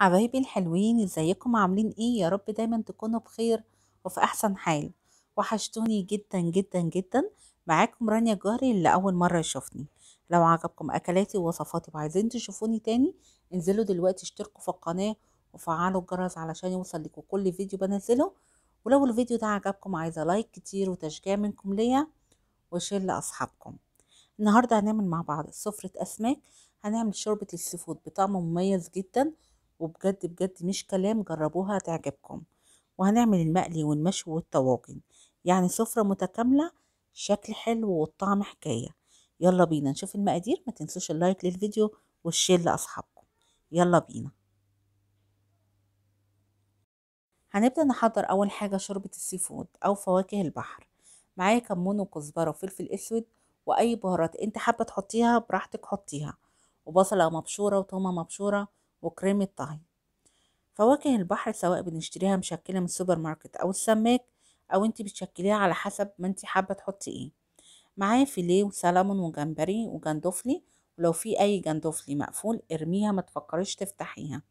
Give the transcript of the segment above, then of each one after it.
حبايبي الحلوين ازيكم عاملين ايه يا رب دايما تكونوا بخير وفي احسن حال وحشتوني جدا جدا جدا معاكم رانيا جاري اللي اول مره يشوفني لو عجبكم اكلاتي ووصفاتي وعايزين تشوفوني تاني انزلوا دلوقتي اشتركوا في القناه وفعلوا الجرس علشان يوصل لكم كل فيديو بنزله ولو الفيديو ده عجبكم عايزه لايك كتير وتشجيع منكم ليا وشير لاصحابكم النهارده هنعمل مع بعض سفره اسماك هنعمل شوربه السيفود بطعم مميز جدا وبجد بجد مش كلام جربوها هتعجبكم وهنعمل المقلي والمشوي والطواجن يعني سفرة متكاملة شكل حلو والطعم حكاية يلا بينا نشوف المقادير ما تنسوش اللايك للفيديو والشير لأصحابكم يلا بينا هنبدأ نحضر أول حاجة شوربة السي فود أو فواكه البحر معايا كمون وكزبرة وفلفل أسود وأي بهارات أنت حابة تحطيها براحتك حطيها وبصلة مبشورة وتومة مبشورة وكريمة طهي فواكه البحر سواء بنشتريها مشكلة من السوبر ماركت أو السماك أو انت بتشكليها على حسب ما انت حابة تحطي ايه معايا فيليه وسلمون وجمبري وجندوفلي ولو في أي جندوفلي مقفول ارميها ما تفكريش تفتحيها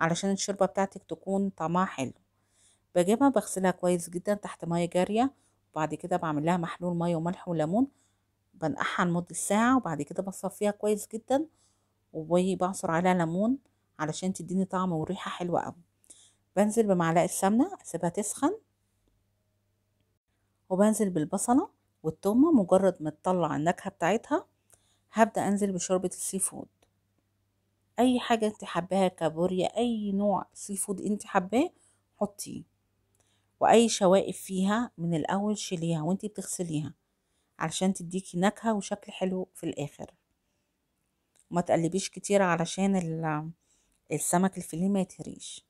علشان الشوربة بتاعتك تكون طعمها حلو بجيبها بغسلها كويس جدا تحت مية جارية وبعد كده بعمل لها محلول مية وملح وليمون بنقحها لمدة ساعة وبعد كده بصفيها كويس جدا وبعصر عليها ليمون علشان تديني طعم وريحة حلوة قوي بنزل بمعلقة سمنة اسيبها تسخن وبنزل بالبصلة والتومة مجرد ما تطلع النكهة بتاعتها هبدأ أنزل بشوربة السي فود أي حاجة أنت حباها كابوريا أي نوع سي فود أنت حباه حطيه وأي شوائب فيها من الأول شيليها وأنت بتغسليها علشان تديكي نكهة وشكل حلو في الآخر ما تقلبيش كتير علشان السمك الفيليه ما يتهريش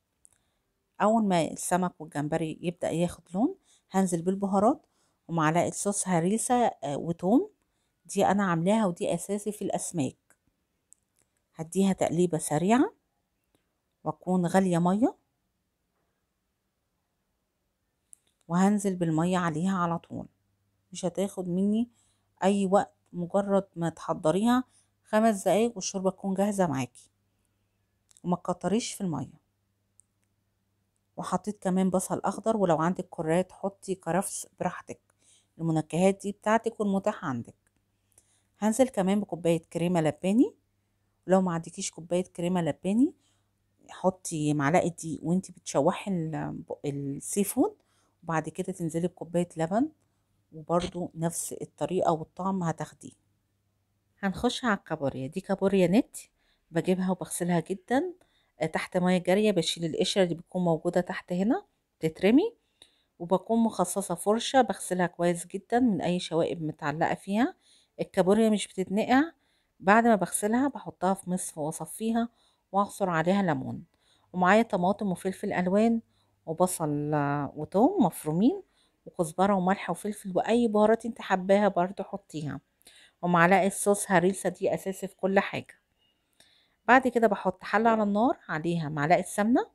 اول ما السمك والجمبري يبدا ياخد لون هنزل بالبهارات ومعلقه صوص هريسه آه، وتوم دي انا عاملاها ودي اساسي في الاسماك هديها تقليبه سريعه واكون غاليه ميه وهنزل بالميه عليها على طول مش هتاخد مني اي وقت مجرد ما تحضريها خمس دقايق والشوربه تكون جاهزه معاكي وما تكتريش في الميه وحطيت كمان بصل اخضر ولو عندك كرات حطي كرفس براحتك المنكهات دي بتاعتك والمتاحة عندك هنزل كمان بكوبايه كريمه لباني لو ما عندكيش كوبايه كريمه لباني حطي معلقه دي وانتي بتشوحي السيفون وبعد كده تنزلي بكوبايه لبن وبرده نفس الطريقه والطعم هتاخديه هنخش على الكابوريا دي كابوريا نت بجيبها وبغسلها جدا آه، تحت ميه جاريه بشيل القشره اللي بتكون موجوده تحت هنا تترمي وبكون مخصصه فرشه بغسلها كويس جدا من اي شوائب متعلقه فيها الكابوريا مش بتتنقع بعد ما بغسلها بحطها في مصفى واصفيها واعصر عليها ليمون ومعايا طماطم وفلفل الوان وبصل آه، وتوم مفرومين وكزبره وملح وفلفل واي بهارات انت حباها برده حطيها ومعلقه صوص هريسه دي اساسي في كل حاجه بعد كده بحط حله على النار عليها معلقه سمنه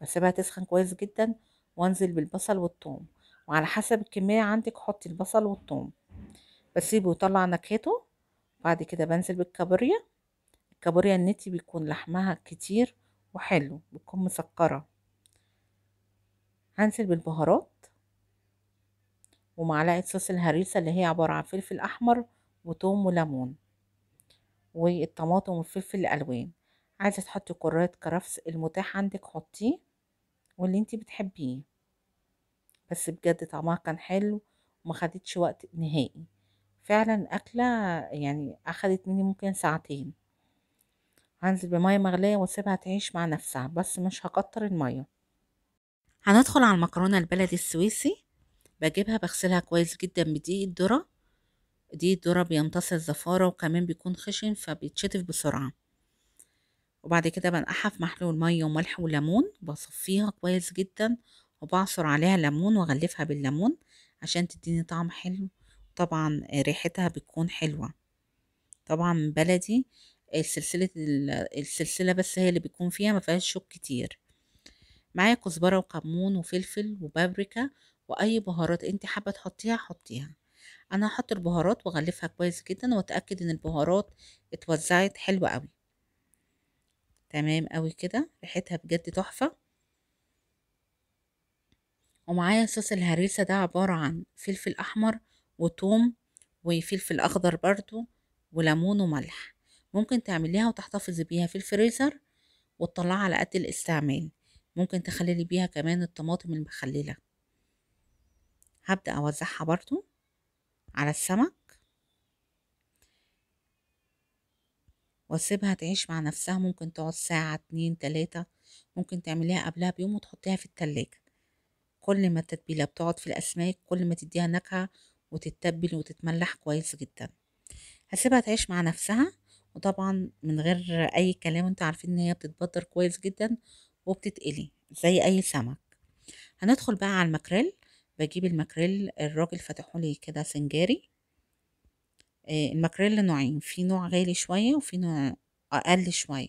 بسيبها تسخن كويس جدا وانزل بالبصل والثوم وعلى حسب الكميه عندك حطي البصل والثوم بسيبه يطلع نكهته بعد كده بنزل بالكابوريا الكابوريا النتي بيكون لحمها كتير وحلو بتكون مسكره هنزل بالبهارات ومعلقه صوص الهريسه اللي هي عباره عن فلفل احمر وتوم وليمون والطماطم والفلفل الالوان عايزه تحطي كرات كرفس المتاح عندك حطيه واللي انت بتحبيه بس بجد طعمها كان حلو وما خدتش وقت نهائي فعلا اكله يعني اخدت مني ممكن ساعتين هنزل بميه مغليه واسيبها تعيش مع نفسها بس مش هكتر الميه هندخل على المكرونه البلدي السويسي بجيبها بغسلها كويس جدا بدقيق الذره دي الذرة بيمتص الزفارة وكمان بيكون خشن فبيتشتف بسرعة وبعد كده بنقحها في محلول مية وملح وليمون بصفيها كويس جدا وبعصر عليها ليمون واغلفها بالليمون عشان تديني طعم حلو طبعا ريحتها بتكون حلوة طبعا من بلدي السلسلة السلسلة بس هي اللي بيكون فيها ما فيهاش شوك كتير معايا كزبرة وكمون وفلفل وبابريكا واي بهارات انت حابة تحطيها حطيها انا هحط البهارات واغلفها كويس جدا واتاكد ان البهارات اتوزعت حلوه قوي تمام قوي كده ريحتها بجد تحفه ومعايا صوص الهريسه ده عباره عن فلفل احمر وتوم وفلفل اخضر برضو وليمون وملح ممكن تعمليها وتحتفظي بيها في الفريزر وتطلعها على قد الاستعمال ممكن تخللي بيها كمان الطماطم المخلله هبدا اوزعها برضو على السمك واسيبها تعيش مع نفسها ممكن تقعد ساعة اتنين تلاتة ممكن تعمليها قبلها بيوم وتحطيها في التلاجة كل ما التتبيلة بتقعد في الأسماك كل ما تديها نكهة وتتبل وتتملح كويس جدا هسيبها تعيش مع نفسها وطبعا من غير أي كلام انتوا عارفين ان هي بتتبطر كويس جدا وبتتقلي زي أي سمك هندخل بقى على المكريل بجيب الماكريل الراجل فتحه لي كده سنجاري آه، الماكريل نوعين في نوع غالي شوية وفي نوع أقل شوية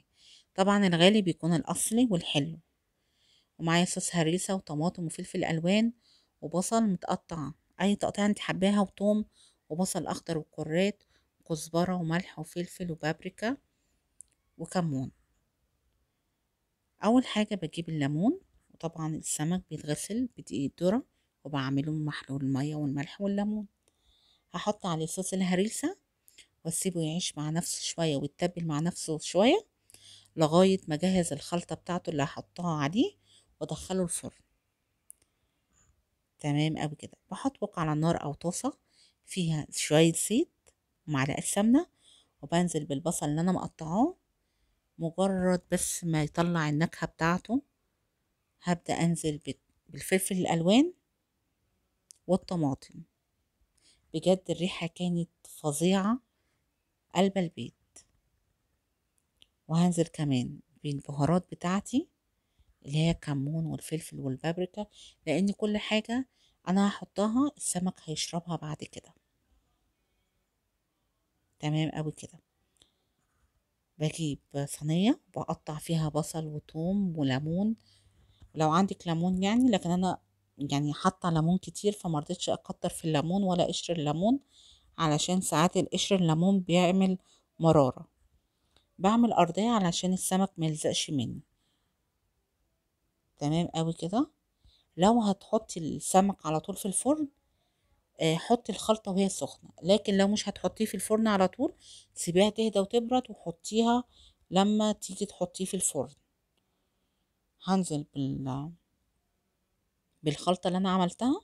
طبعا الغالي بيكون الأصلي والحلو ومعايا صوص هريسة وطماطم وفلفل ألوان وبصل متقطع أي تقطيع انت حباها وتوم وبصل أخضر وكرات وكزبرة وملح وفلفل وبابريكا وكمون أول حاجة بجيب الليمون وطبعا السمك بيتغسل بدقيق ذرة وبعمله من محلول المية والملح والليمون هحط عليه صوص الهريسة واسيبه يعيش مع نفسه شوية ويتبل مع نفسه شوية لغاية ما اجهز الخلطة بتاعته اللي هحطها عليه وادخله الفرن تمام قوي كده بقى على نار او طاسة فيها شوية زيت ومعلقة سمنة وبنزل بالبصل اللي انا مقطعاه مجرد بس ما يطلع النكهة بتاعته هبدأ انزل بالفلفل الالوان والطماطم بجد الريحة كانت فظيعة قلب البيت وهنزل كمان بالبهارات بتاعتي اللي هي الكمون والفلفل والبابريكا لان كل حاجة انا هحطها السمك هيشربها بعد كده تمام قوي كده بجيب صينية بقطع فيها بصل وثوم وليمون لو عندك ليمون يعني لكن انا يعني حاطة ليمون كتير فمرضتش أكتر في الليمون ولا قشر الليمون علشان ساعات القشر الليمون بيعمل مرارة بعمل أرضية علشان السمك ملزقش مني تمام قوي كده لو هتحطي السمك على طول في الفرن آه، حطي الخلطة وهي سخنة لكن لو مش هتحطيه في الفرن على طول سيبيها تهدى وتبرد وحطيها لما تيجي تحطيه في الفرن هنزل بال بالخلطة اللي أنا عملتها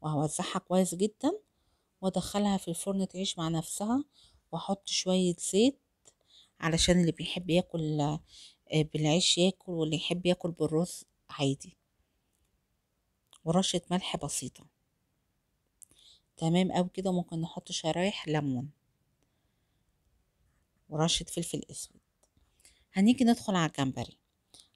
وهوزعها كويس جدا وادخلها في الفرن تعيش مع نفسها واحط شوية زيت علشان اللي بيحب ياكل آه، بالعيش ياكل واللي يحب ياكل بالرز عادي ورشة ملح بسيطة تمام أوي كده ممكن نحط شرايح ليمون ورشة فلفل أسود هنيجي ندخل على الجمبري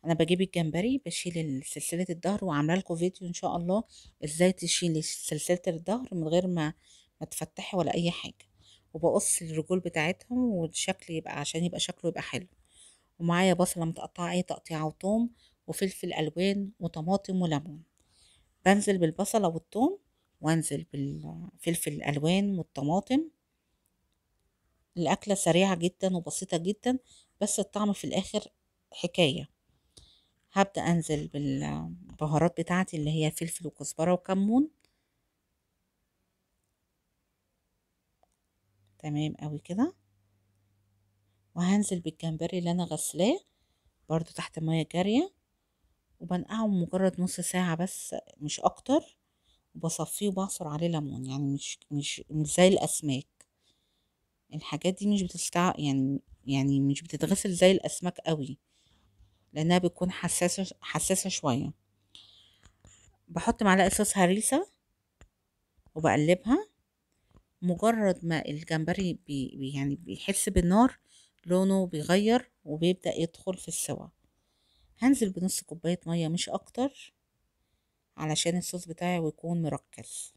انا بجيب الجمبري بشيل سلسله الظهر وعامله لكم فيديو ان شاء الله ازاي تشيلي سلسله الظهر من غير ما ما تفتحي ولا اي حاجه وبقص الرجول بتاعتهم والشكل يبقى عشان يبقى شكله يبقى حلو ومعايا بصله متقطعه اي تقطيعه وتوم وفلفل الوان وطماطم وليمون بنزل بالبصله والتوم وانزل بالفلفل الالوان والطماطم الاكله سريعه جدا وبسيطه جدا بس الطعم في الاخر حكايه هبدأ أنزل بالبهارات بتاعتي اللي هي فلفل وكزبرة وكمون تمام قوي كده وهنزل بالجمبري اللي أنا غسلاه برضو تحت مية جارية وبنقعه مجرد نص ساعة بس مش أكتر وبصفيه وبعصر عليه ليمون يعني مش مش زي الأسماك الحاجات دي مش بتستع يعني يعني مش بتتغسل زي الأسماك قوي لانها بتكون حساسه حساسه شويه بحط معلقه صوص هريسه وبقلبها مجرد ما الجمبري بي يعني بيحس بالنار لونه بيغير وبيبدأ يدخل في السوا هنزل بنص كوباية مية مش أكتر علشان الصوص بتاعي يكون مركز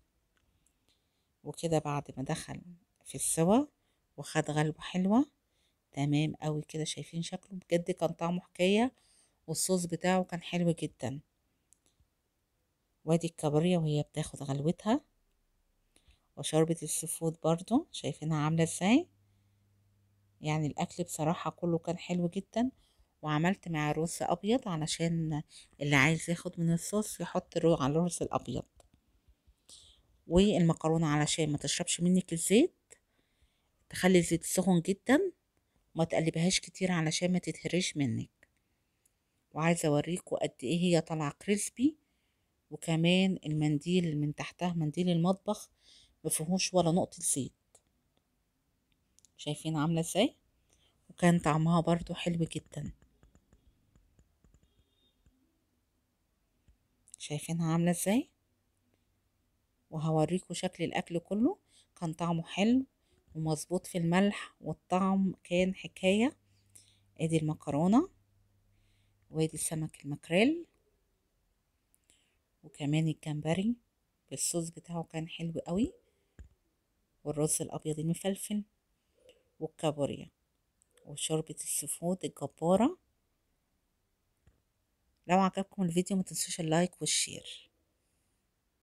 وكده بعد ما دخل في السوا وخد غلبة حلوة تمام قوي كده شايفين شكله بجد كان طعمه حكاية والصوص بتاعه كان حلو جدا وادي الكبرية وهي بتاخد غلوتها وشوربة السفود برضو شايفينها عاملة ازاي يعني الاكل بصراحة كله كان حلو جدا وعملت مع رز ابيض علشان اللي عايز ياخد من الصوص يحط رو على الرز الابيض والمكرونة علشان ما تشربش منك الزيت تخلي الزيت سخن جدا وما تقلبهاش كتير علشان ما تتهريش منك وعايزة اوريكم قد ايه هي طالعة كريسبي وكمان المنديل من تحتها منديل المطبخ مفيهوش ولا نقطة زيت شايفين عاملة ازاي وكان طعمها برضو حلو جدا شايفينها عاملة ازاي وهوريكم شكل الاكل كله كان طعمه حلو ومظبوط في الملح والطعم كان حكاية ادي المكرونة وادي السمك المكريل وكمان الجمبري الصوص بتاعه كان حلو قوي والرز الابيض المفلفل والكابوريا وشوربة السفود الجبارة لو عجبكم الفيديو متنسوش اللايك والشير